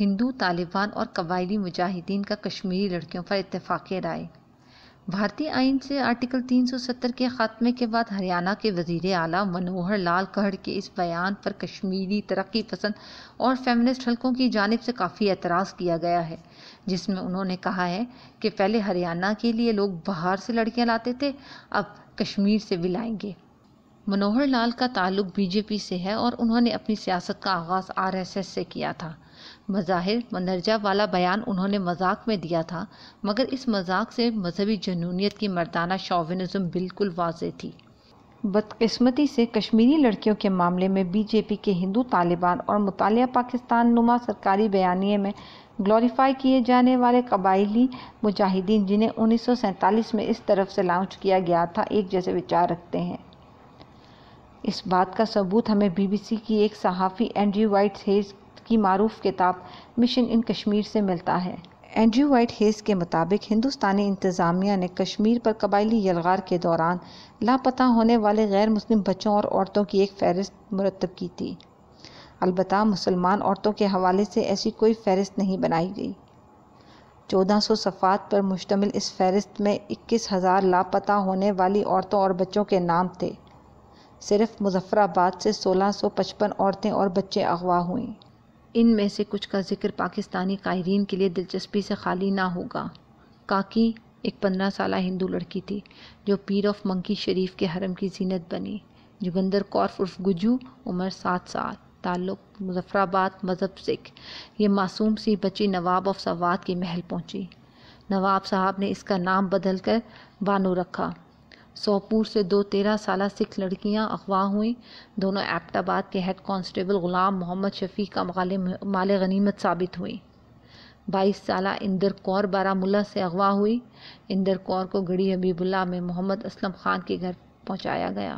ہندو طالبان اور قبائلی مجاہدین کا کشمیری لڑکیوں پر اتفاق رائے بھارتی آئین سے آرٹیکل تین سو ستر کے خاتمے کے بعد ہریانہ کے وزیر اعلیٰ منوہر لال کہڑ کے اس بیان پر کشمیری ترقی پسند اور فیمنسٹ حلقوں کی جانب سے کافی اعتراض کیا گیا ہے جس میں انہوں نے کہا ہے کہ پہلے ہریانہ کے لیے لوگ باہر سے لڑکیاں لاتے تھے اب کشمیر سے بھی لائیں گے منوہر لال کا تعلق بی جے پی سے ہے اور انہوں نے اپنی سیاست کا آغاز آر ایس ایس سے کیا تھا مظاہر مندرجہ والا بیان انہوں نے مذاق میں دیا تھا مگر اس مذاق سے مذہبی جنونیت کی مردانہ شاوینزم بالکل واضح تھی بدقسمتی سے کشمیری لڑکیوں کے معاملے میں بی جے پی کے ہندو طالبان اور مطالعہ پاکستان نما سرکاری بیانیے میں گلوریفائی کیے جانے والے قبائلی مجاہدین جنہیں انیس سو سینتالیس میں اس طرف سے لانچ کیا گیا تھا ایک جیسے وچار رکھتے ہیں اس بات کا ثبوت ہمیں بی بی سی کی ایک صحافی اینڈریو وائٹ ہیز کی معروف کتاب مشن ان کشمیر سے ملتا ہے اینڈریو وائٹ ہیز کے مطابق ہندوستانی انتظامیہ نے کشمیر پر قبائلی یلغار کے دوران لاپتہ ہونے والے غیر مسلم بچوں اور عورتوں کی ایک فہرست مرتب کی تھی البتہ مسلمان عورتوں کے حوالے سے ایسی کوئی فہرست نہیں بنائی گئی چودہ سو صفحات پر مشتمل اس فہرست میں اکیس ہزار لاپتہ ہونے والی عورتوں اور بچوں کے نام تھے صرف مظفر آباد سے سولہ سو پچپن عورتیں اور بچے اغوا ہوئیں ان میں سے کچھ کا ذکر پاکستانی قائرین کے لیے دلچسپی سے خالی نہ ہوگا کاکی ایک پندرہ سالہ ہندو لڑکی تھی جو پیر آف منکی شریف کے حرم کی زینت بنی جگندر کورف عرف گجو عمر سات سات تعلق مظفر آباد مذہب سکھ یہ معصوم سی بچی نواب آف سواد کے محل پہنچی نواب صاحب نے اس کا نام بدل کر بانو رکھا سوپور سے دو تیرہ سالہ سکھ لڑکیاں اغوا ہوئیں دونوں ایپٹ آباد کے ہیڈ کانسٹیبل غلام محمد شفیع کا مال غنیمت ثابت ہوئیں بائیس سالہ اندر کور بارہ ملہ سے اغوا ہوئی اندر کور کو گڑی حبیب اللہ میں محمد اسلم خان کے گھر پہنچایا گیا